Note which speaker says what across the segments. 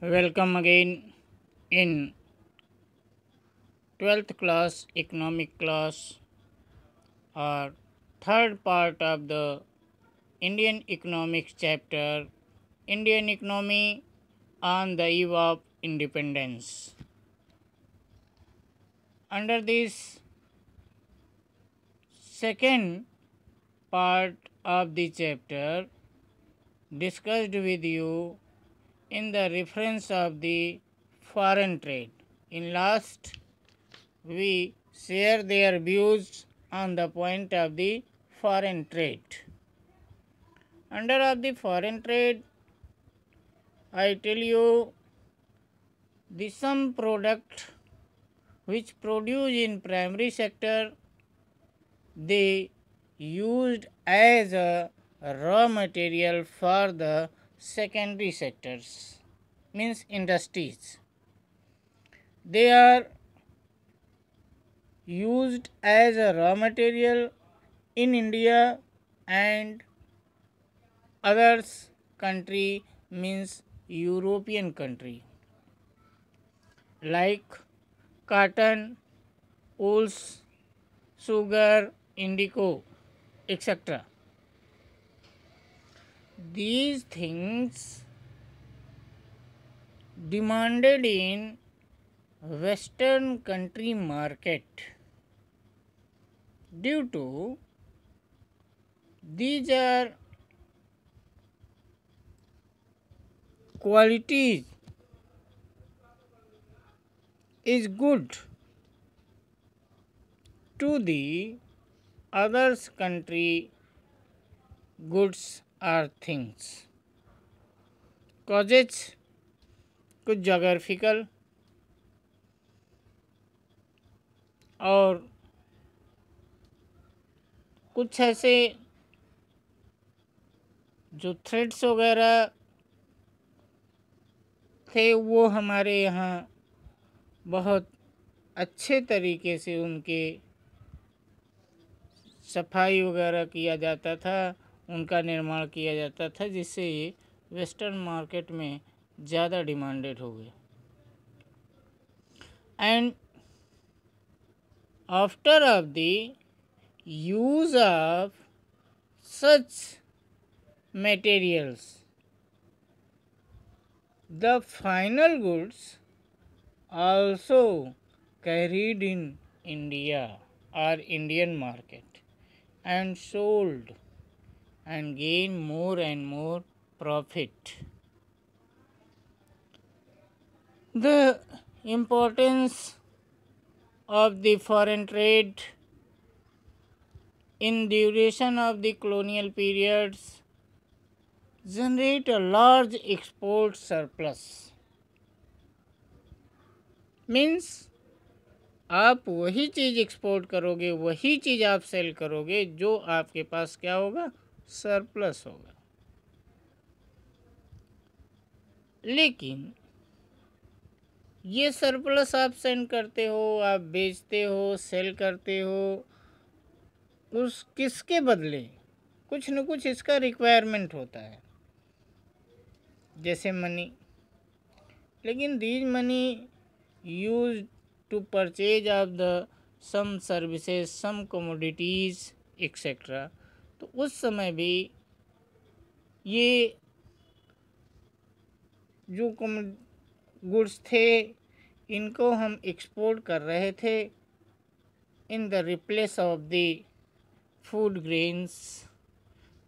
Speaker 1: welcome again in 12th class economic class or third part of the indian economics chapter indian economy on the eve of independence under this second part of the chapter discussed with you in the reference of the foreign trade. In last, we share their views on the point of the foreign trade. Under of the foreign trade, I tell you the some product which produced in primary sector they used as a raw material for the secondary sectors means industries they are used as a raw material in india and others country means european country like cotton wools sugar indigo etc these things demanded in western country market due to these are qualities is good to the others country goods or things causes कुछ geographical और कुछ ऐसे जो threads वगैरह थे वो हमारे यहाँ बहुत अच्छे तरीके से उनके सफाई वगैरह किया जाता था उनका निर्माण किया जाता था जिससे ये वेस्टर्न मार्केट में ज़्यादा डिमांडेड हो गए and after of the use of such materials the final goods also carried in India or Indian market and sold and gain more and more profit. The importance of the foreign trade in duration of the colonial periods generate a large export surplus means आप वही चीज़ export करोगे वही चीज़ आप cell करोगे जो आपके पास क्या होगा सरप्लस होगा लेकिन ये सरप्लस आप सेंड करते हो आप बेचते हो सेल करते हो उस किसके बदले कुछ न कुछ इसका रिक्वायरमेंट होता है जैसे मनी लेकिन these money use to purchase of the some services some commodities etcetera तो उस समय भी ये जो कम गुड्स थे इनको हम एक्सपोर्ट कर रहे थे in the replace of the food grains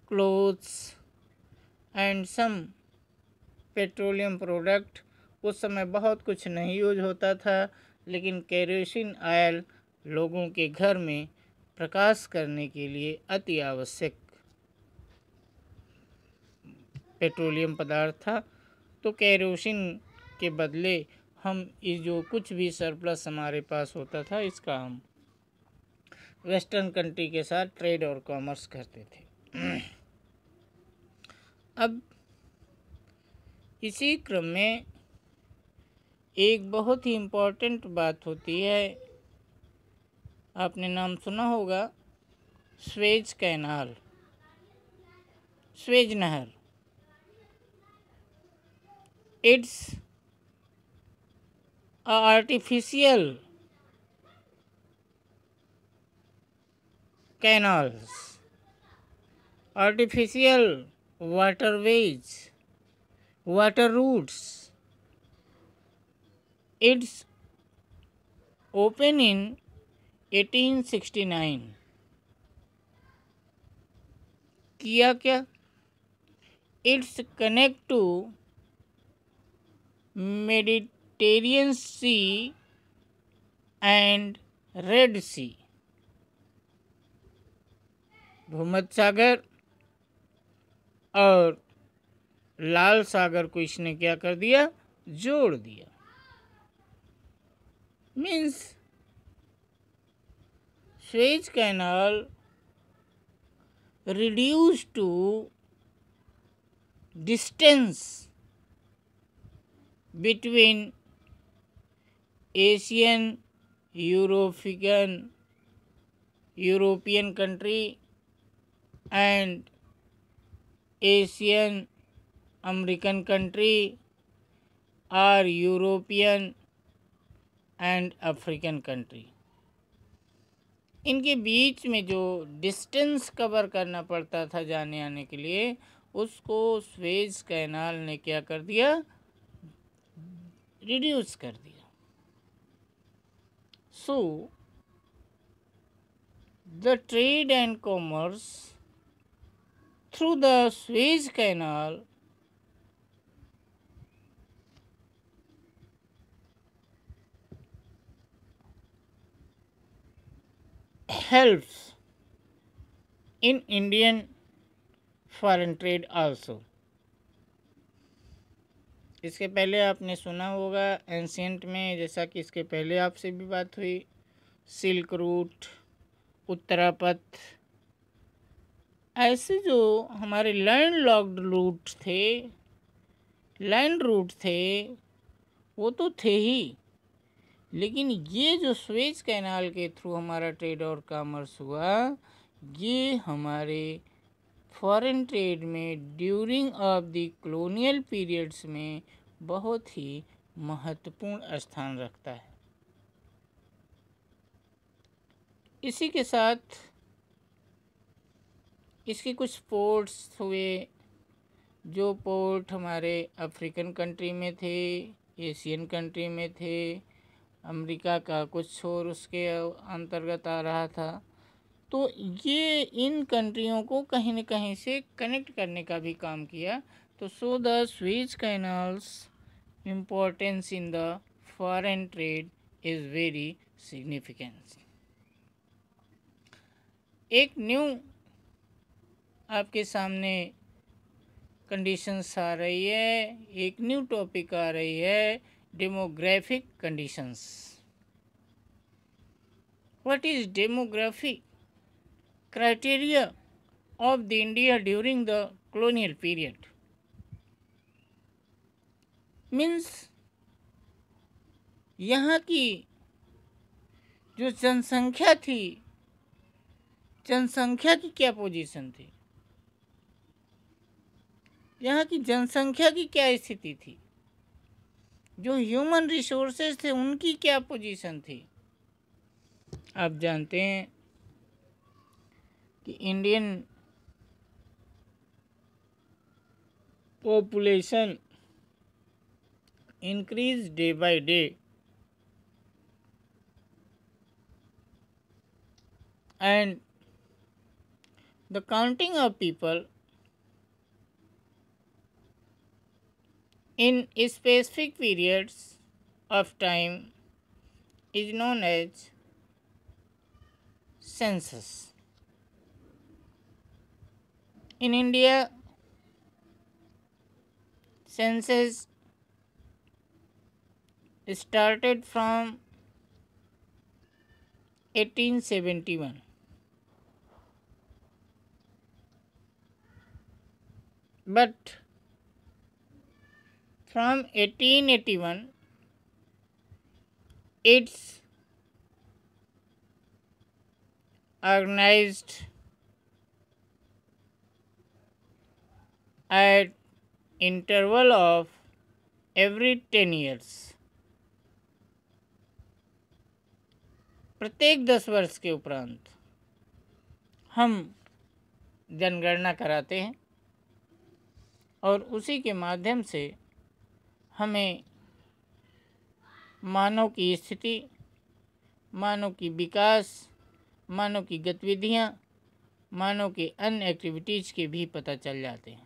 Speaker 1: clothes and some petroleum product उस समय बहुत कुछ नहीं यूज होता था लेकिन केरोसिन आयल लोगों के घर में प्रकाश करने के लिए अति आवश्यक पेट्रोलियम पदार्थ था तो कैरोसिन के बदले हम इस जो कुछ भी सरप्लस हमारे पास होता था इसका हम वेस्टर्न कंट्री के साथ ट्रेड और कॉमर्स करते थे अब इसी क्रम में एक बहुत ही इम्पॉर्टेंट बात होती है आपने नाम सुना होगा स्वेज कैनाल स्वेज नहर it's artificial canals artificial ways water routes it's open in 1869 किया क्या it's connect to Mediterranean sea and red sea भूमध सागर और लाल सागर को इसने क्या कर दिया जोड़ दिया means Suez Canal reduced to distance between Asian, European, European country and Asian, American country or European and African country. इनके बीच में जो डिस्टेंस कवर करना पड़ता था जाने आने के लिए उसको स्वेज कैनाल ने क्या कर दिया रिड्यूस कर दिया so the trade and commerce through the Suez canal helps in Indian foreign trade also. इसके पहले आपने सुना होगा एंशियंट में जैसा कि इसके पहले आपसे भी बात हुई सिल्क रूट उत्तरापथ ऐसे जो हमारे लैंड लॉक्ड रूट थे लैंड रूट थे वो तो थे ही लेकिन ये जो स्वेज कैनाल के थ्रू हमारा ट्रेड और कामर्स हुआ ये हमारे फॉरेन ट्रेड में during of the colonial periods में बहुत ही महत्वपूर्ण स्थान रखता है इसी के साथ इसके कुछ पोर्ट्स हुए जो पोर्ट हमारे अफ्रीकन कंट्री में थे एशियन कंट्री में थे अमेरिका का कुछ छोर उसके अंतर्गत आ रहा था तो ये इन कंट्रियों को कहीं न कहीं से कनेक्ट करने का भी काम किया तो so the Suez canals importance in the foreign trade is very significance एक न्यू आपके सामने कंडीशंस आ रही है एक न्यू टॉपिक आ रही है demographic conditions. What is demographic criteria of the India during the colonial period? means यहाँ की जो जनसंख्या थी जनसंख्या की क्या पोजीशन थी यहाँ की जनसंख्या की क्या स्थिति थी जो ह्यूमन रिसोर्सेज थे उनकी क्या पोजीशन थी आप जानते हैं कि Indian population increase day by day and the counting of people in specific periods of time is known as census. In India, census started from 1871. But from 1881 it's organized at interval of every 10 years प्रत्येक दस वर्ष के उपरांत हम जनगणना कराते हैं और उसी के माध्यम से हमें मानव की स्थिति मानव की विकास मानव की गतिविधियाँ मानव के अन्य एक्टिविटीज़ के भी पता चल जाते हैं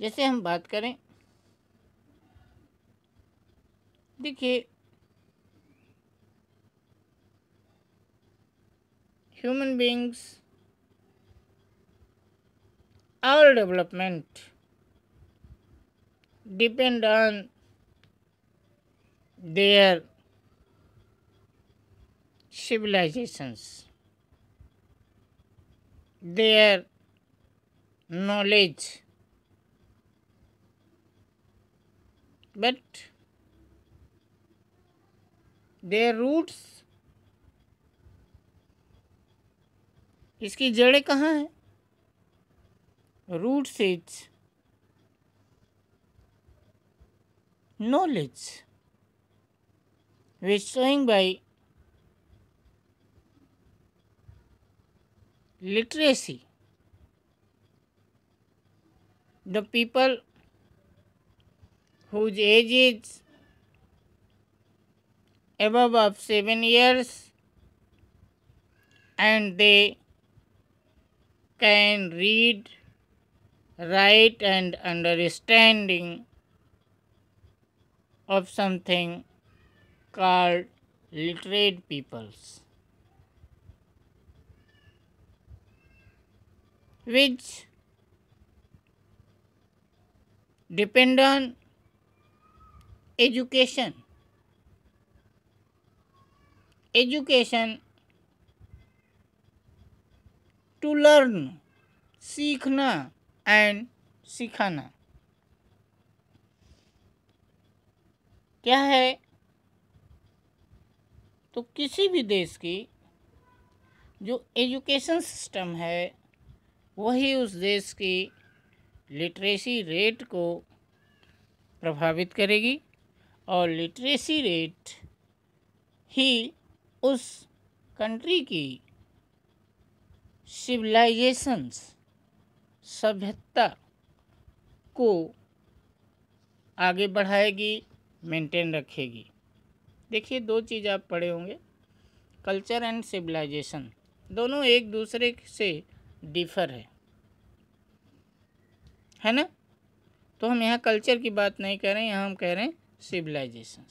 Speaker 1: जैसे हम बात करें देखिए human beings our development depend on their civilizations, their knowledge. But their roots इसकी जड़ें कहाँ हैं roots is knowledge which showing by literacy the people whose age is above of 7 years and they can read write and understanding of something called literate peoples, which depend on education. Education to learn, सीखना and सिखाना क्या है तो किसी भी देश की जो एजुकेशन सिस्टम है वही उस देश की लिटरेसी रेट को प्रभावित करेगी और लिटरेसी रेट ही उस कंट्री की सिविलाइजेशंस सभ्यता को आगे बढ़ाएगी मेंटेन रखेगी देखिए दो चीज़ आप पढ़े होंगे कल्चर एंड सिविलाइजेशन दोनों एक दूसरे से डिफर है है ना तो हम यहाँ कल्चर की बात नहीं कर रहे हैं यहाँ हम कह रहे हैं सिविलाइजेशन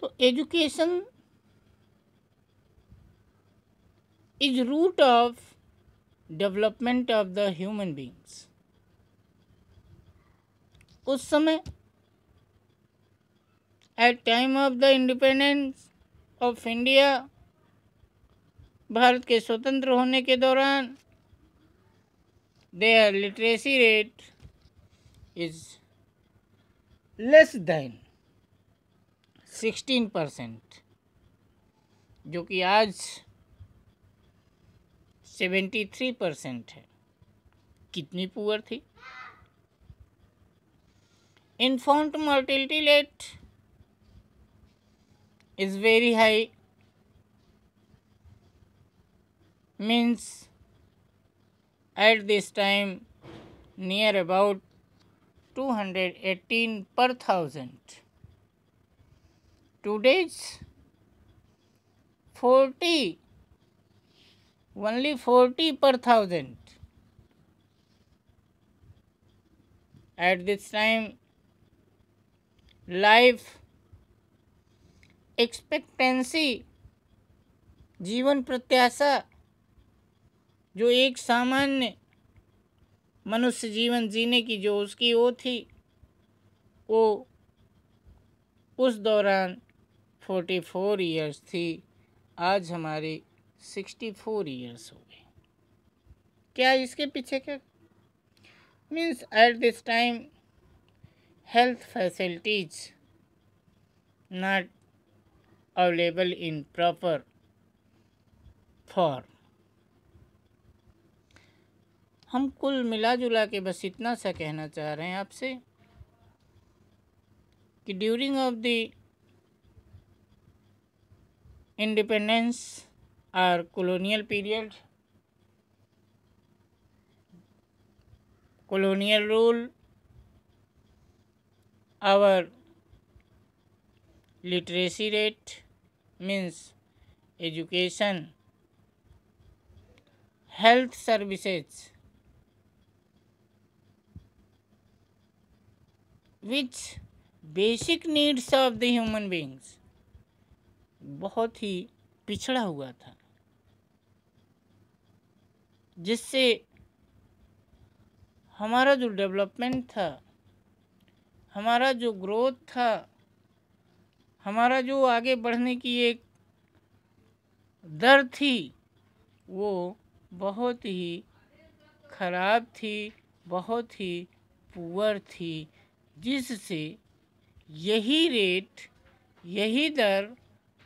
Speaker 1: तो education is root of development of the human beings उस समय at time of the independence of India Bharat के स्वतंत्र होने के दौरान there literacy rate is less than sixteen percent जो कि आज सेवेंटी थ्री परसेंट है कितनी पुअर थी infant mortality rate is very high means at this time near about 218 per thousand today's 40 only 40 per thousand at this time life expectancy जीवन प्रत्याशा जो एक सामान्य मनुष्य जीवन जीने की जो उसकी वो थी वो उस दौरान फोर्टी फोर ईयर्स थी आज हमारी सिक्सटी फोर ईयर्स हो गई क्या इसके पीछे क्या means at this time health facilities not available in proper for हम कुल मिला जुला के बस इतना सा कहना चाह रहे हैं आपसे कि during of the independence are colonial period colonial rule our literacy rate means education health services which basic needs of the human beings बहुत ही पिछड़ा हुआ था जिससे हमारा जो डेवलपमेंट था हमारा जो ग्रोथ था हमारा जो आगे बढ़ने की एक दर थी वो बहुत ही ख़राब थी बहुत ही पुअर थी जिससे यही रेट यही दर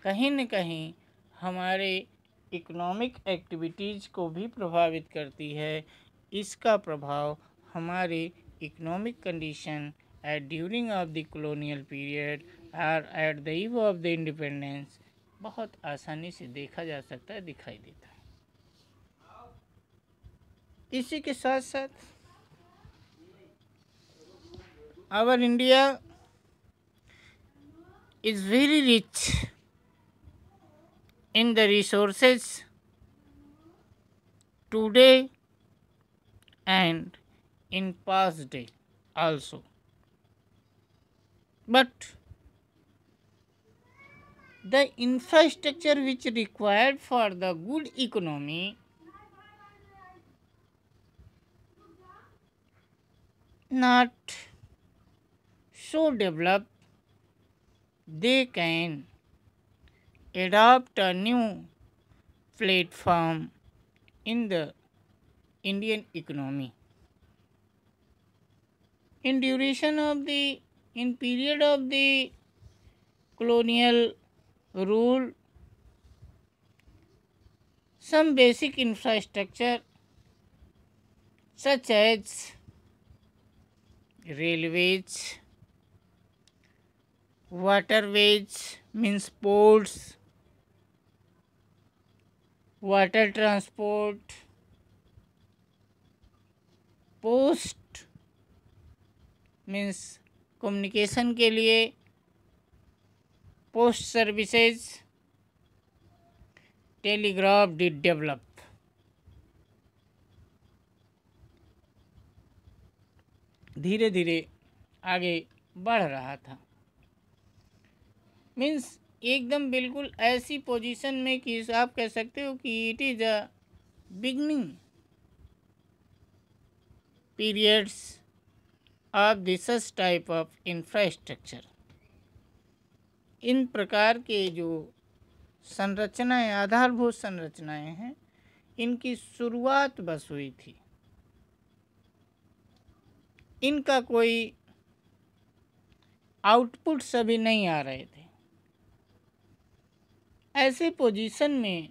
Speaker 1: कहीं न कहीं हमारे इकोनॉमिक एक्टिविटीज़ को भी प्रभावित करती है इसका प्रभाव हमारे economic condition at during of the colonial period or at the eve of the independence बहुत आसानी से देखा जा सकता है दिखाई देता है इसी के साथ साथ our India is very rich in the resources today and in past day also but the infrastructure which required for the good economy not so developed they can adopt a new platform in the Indian economy. In duration of the in period of the colonial rule some basic infrastructure such as railways waterways means ports water transport post means communication के लिए post services telegraph did develop धीरे धीरे आगे बढ़ रहा था means एकदम बिल्कुल ऐसी पोजीशन में कि आप कह सकते हो कि it is a beginning periods of this type of infrastructure इन प्रकार के जो संरचनाएं आधारभूत संरचनाएं हैं इनकी शुरुआत बस हुई थी इनका कोई आउटपुट सभी नहीं आ रहे थे ऐसे पोजीशन में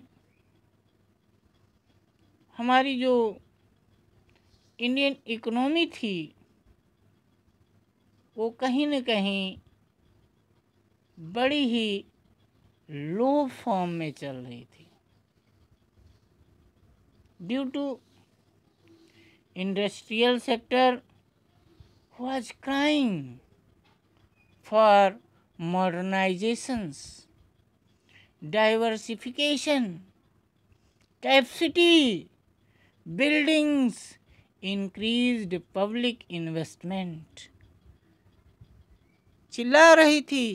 Speaker 1: हमारी जो इंडियन इकोनॉमी थी वो कहीं न कहीं बड़ी ही लो फॉर्म में चल रही थी due to industrial sector was crying for modernisations diversification capacity buildings increased public investment चिल्ला रही थी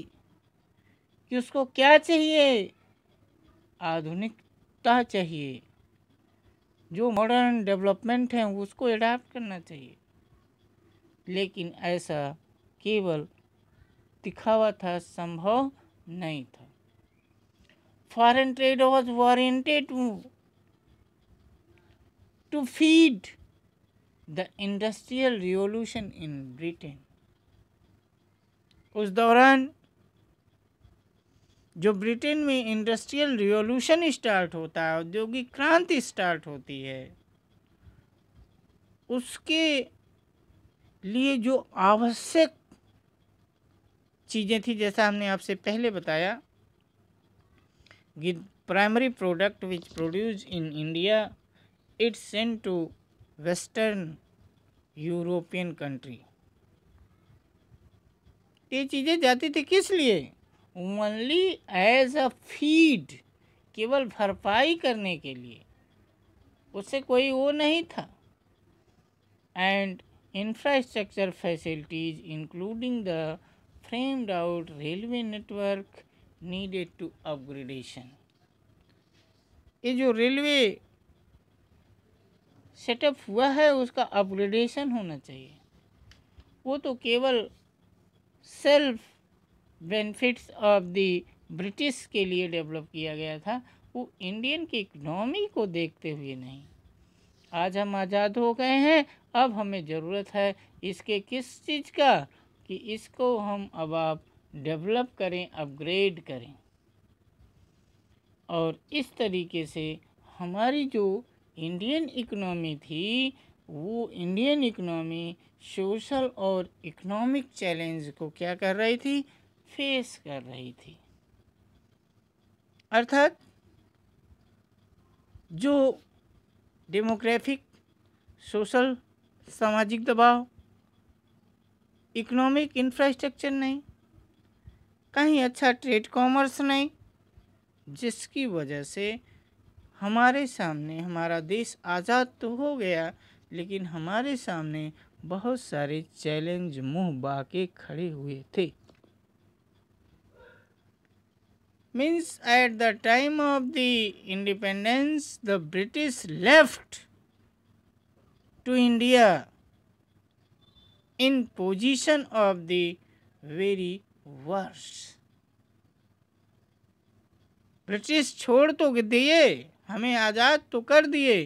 Speaker 1: कि उसको क्या चाहिए आधुनिकता चाहिए जो मॉडर्न डेवलपमेंट है उसको एडाप्ट करना चाहिए लेकिन ऐसा केवल दिखावा था संभव नहीं था foreign trade was warranted to to feed the industrial revolution in Britain उस दौरान जो ब्रिटेन में इंडस्ट्रियल रिवॉल्यूशन स्टार्ट होता है औद्योगिक क्रांति स्टार्ट होती है उसके लिए जो आवश्यक चीज़ें थी जैसा हमने आपसे पहले बताया कि primary product which produce in India it's send to western European country ये चीज़ें जाती थी किस लिए ओनली एज अ फीड केवल भरपाई करने के लिए उससे कोई वो नहीं था and infrastructure facilities including the framed out railway network needed to upgradation ये जो रेलवे सेटअप हुआ है उसका अपग्रेडेशन होना चाहिए वो तो केवल self benefits of the British के लिए डेवलप किया गया था वो इंडियन की इकनॉमी को देखते हुए नहीं आज हम आज़ाद हो गए हैं अब हमें ज़रूरत है इसके किस चीज़ का कि इसको हम अब आप डेवलप करें अपग्रेड करें और इस तरीके से हमारी जो इंडियन इकनॉमी थी वो इंडियन इकनॉमी सोशल और इकोनॉमिक चैलेंज को क्या कर रही थी फेस कर रही थी अर्थात जो डेमोग्राफिक सोशल सामाजिक दबाव इकोनॉमिक इंफ्रास्ट्रक्चर नहीं कहीं अच्छा ट्रेड कॉमर्स नहीं जिसकी वजह से हमारे सामने हमारा देश आज़ाद तो हो गया लेकिन हमारे सामने बहुत सारे चैलेंज मुंह बाके खड़े हुए थे means at the time of the independence the British left to India in position of the very worse British छोड़ तो दिए हमें आज़ाद तो कर दिए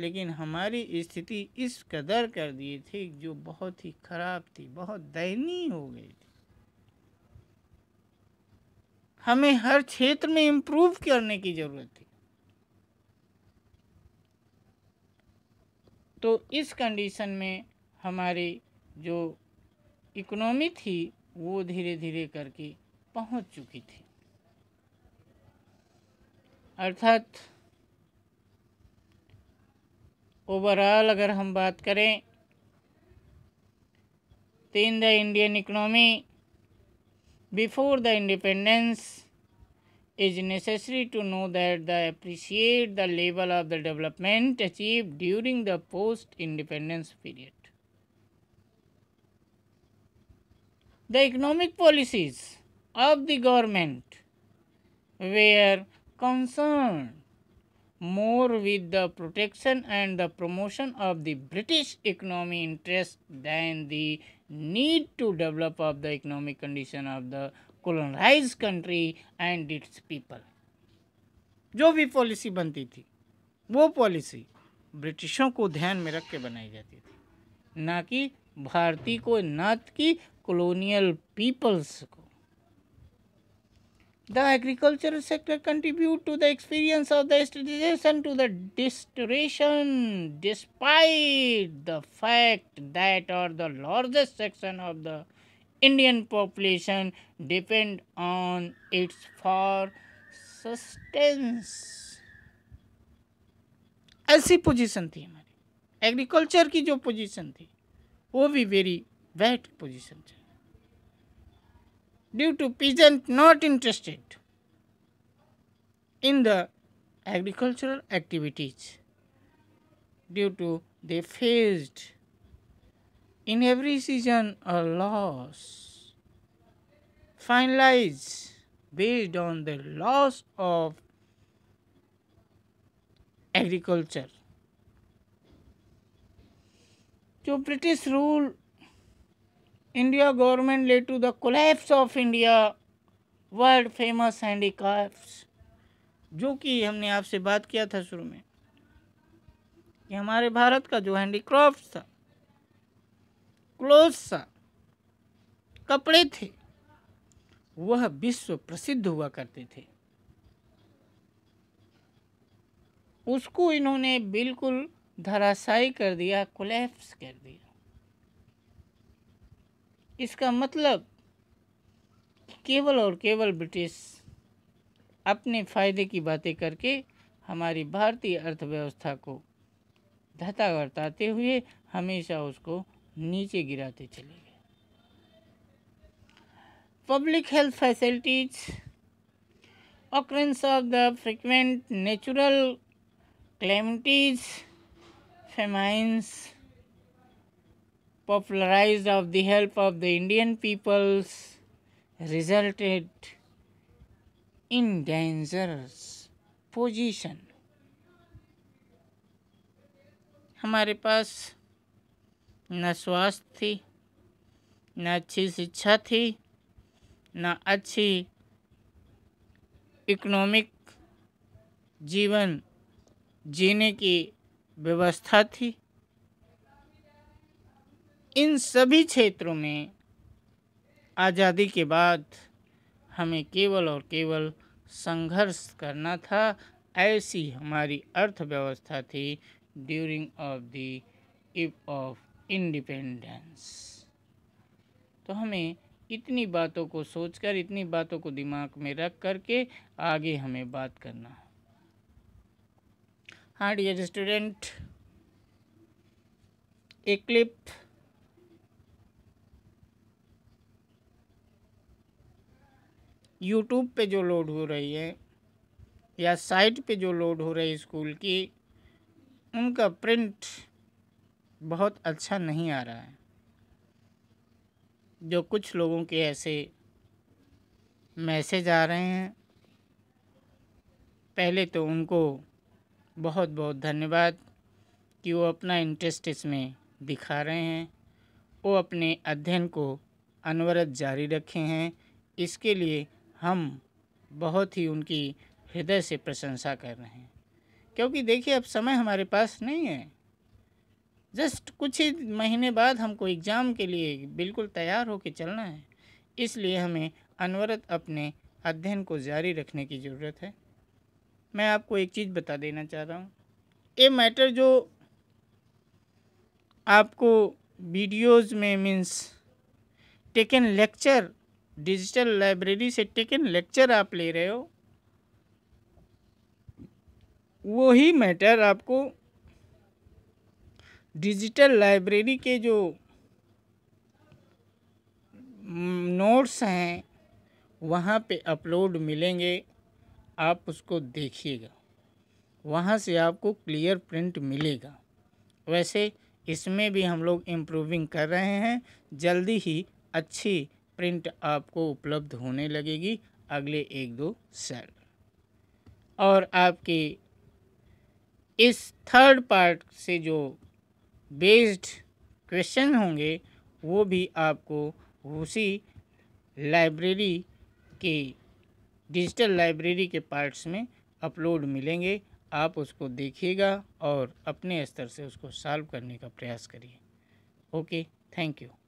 Speaker 1: लेकिन हमारी स्थिति इस कदर कर दी थी जो बहुत ही खराब थी बहुत दयनीय हो गई थी हमें हर क्षेत्र में इम्प्रूव करने की ज़रूरत थी तो इस कंडीशन में हमारी जो इकोनॉमी थी वो धीरे धीरे करके पहुंच चुकी थी अर्थात ओवरऑल अगर हम बात करें तीन the Indian economy before the independence is necessary to know that the appreciate the level of the development achieve during the post independence period the economic policies of the government were concern more with the protection and the promotion of the British economy interest than the need to develop of the economic condition of the colonized country and its people. jo bhi policy banti thi wo policy britishon ko dhyan mein rakh ke banayi jati thi na ki bharti ko na ki colonial peoples ko The agricultural sector contribute to the experience of the sterilisation to the deterioration despite the fact that or the largest section of the Indian population depend on its for sustenance. ऐसी position थी हमारी agriculture की जो position थी वो भी very bad position थी due to peasant not interested in the agricultural activities due to they faced in every season a loss finalized based on the loss of agriculture. So British rule India government led to the collapse of India world famous handicrafts जो कि हमने आपसे बात किया था शुरू में कि हमारे भारत का जो हैंडीक्राफ्ट था क्लोथ्स था कपड़े थे वह विश्व प्रसिद्ध हुआ करते थे उसको इन्होंने बिल्कुल धराशायी कर दिया कोलेप्स कर दिया इसका मतलब केवल और केवल ब्रिटिश अपने फायदे की बातें करके हमारी भारतीय अर्थव्यवस्था को धता घटाते हुए हमेशा उसको नीचे गिराते चले गए public health facilities occurrence of the frequent natural calamities famines popularized of the help of the Indian peoples resulted in dangerous position हमारे पास न स्वास्थ्य थी न अच्छी शिक्षा थी न अच्छी इकोनॉमिक जीवन जीने की व्यवस्था थी इन सभी क्षेत्रों में आज़ादी के बाद हमें केवल और केवल संघर्ष करना था ऐसी हमारी अर्थव्यवस्था थी ड्यूरिंग ऑफ दी इप ऑफ इंडिपेंडेंस तो हमें इतनी बातों को सोचकर इतनी बातों को दिमाग में रख करके आगे हमें बात करना हाँ डियर स्टूडेंट एक क्लिप यूट्यूब पे जो लोड हो रही है या साइट पे जो लोड हो रही है स्कूल की उनका प्रिंट बहुत अच्छा नहीं आ रहा है जो कुछ लोगों के ऐसे मैसेज आ रहे हैं पहले तो उनको बहुत बहुत धन्यवाद कि वो अपना इंटरेस्ट इसमें दिखा रहे हैं वो अपने अध्ययन को अनवरत जारी रखे हैं इसके लिए हम बहुत ही उनकी हृदय से प्रशंसा कर रहे हैं क्योंकि देखिए अब समय हमारे पास नहीं है जस्ट कुछ ही महीने बाद हमको एग्ज़ाम के लिए बिल्कुल तैयार होकर चलना है इसलिए हमें अनवरत अपने अध्ययन को जारी रखने की ज़रूरत है मैं आपको एक चीज़ बता देना चाह रहा हूँ ये मैटर जो आपको वीडियोज़ में means taken lecture digital library से टेकन लेक्चर आप ले रहे हो वो ही मैटर आपको डिजिटल लाइब्रेरी के जो नोट्स हैं वहाँ पे अपलोड मिलेंगे आप उसको देखिएगा वहाँ से आपको क्लियर प्रिंट मिलेगा वैसे इसमें भी हम लोग इम्प्रूविंग कर रहे हैं जल्दी ही अच्छी प्रिंट आपको उपलब्ध होने लगेगी अगले एक दो साल और आपके इस थर्ड पार्ट से जो बेस्ड क्वेश्चन होंगे वो भी आपको उसी लाइब्रेरी के डिजिटल लाइब्रेरी के पार्ट्स में अपलोड मिलेंगे आप उसको देखिएगा और अपने स्तर से उसको सॉल्व करने का प्रयास करिए ओके थैंक यू